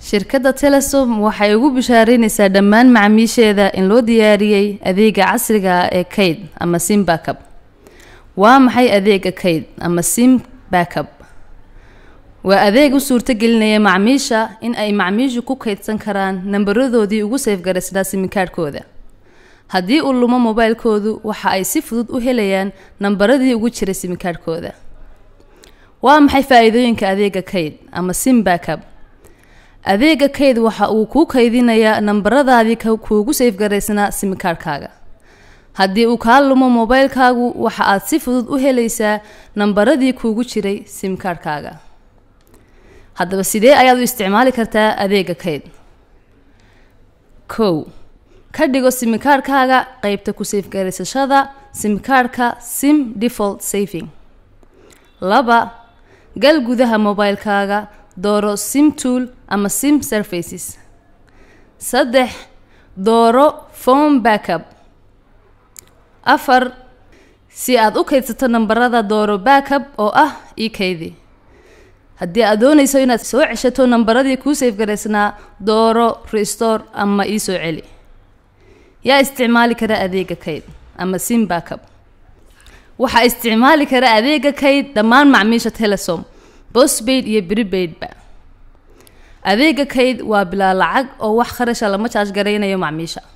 shirkadda telesom waxay ugu bishaaraynaysaa dhammaan macaamiisheeda in loo diyaariyey adeega casriga ah ee kayd ama sim backab waa maxay adeega kayd ama sim backab waa adeeg u suurtagelinaya macmiisha in ay macmiishu ku kaydsan karaan nambaradoodii ugu seefgaraysnaa simikaadhkooda haddii uu lumo mobaylkoodu waxa ay si fudud u helayaan nambaradii ugu jiray simikaadhkooda waa maxay faaiidooyinka adeega kayd ama sim backab adeega kayd waxa uu kuu kaydinayaa nambaradaadii kuugu sayfgaraysnaa simikaarhkaaga haddii uu kaa lumo moobaylkaagu waxa aad si fudud u helaysaa nambaradii kuugu jiray simkaarhkaaga haddaba sidee ayaad u isticmaali kartaa adeega kayd kow ka dhigo simikaarhkaaga qeybta ku sayfgaraysashada simkaarhka sim default saving laba gal gudaha moobaylkaaga dooro sim tool ama sim surfaces saddex dooro phone backup afar si aad u kaydsato nambarada dooro backup oo ah io kaydi haddii aad doonayso inaad soo ceshato nambaradii kuu seefgaraysnaa dooro restore ama iisoo celi yaa isticmaali kara adeega kayd ama sim backup waxaa isticmaali kara adeega kayd dhammaan macmiisha telesom bosbayd iyo bribaydba adeega kayd waa bilaa lacag oo wax kharasha lama jaaj garaynayo macmiisha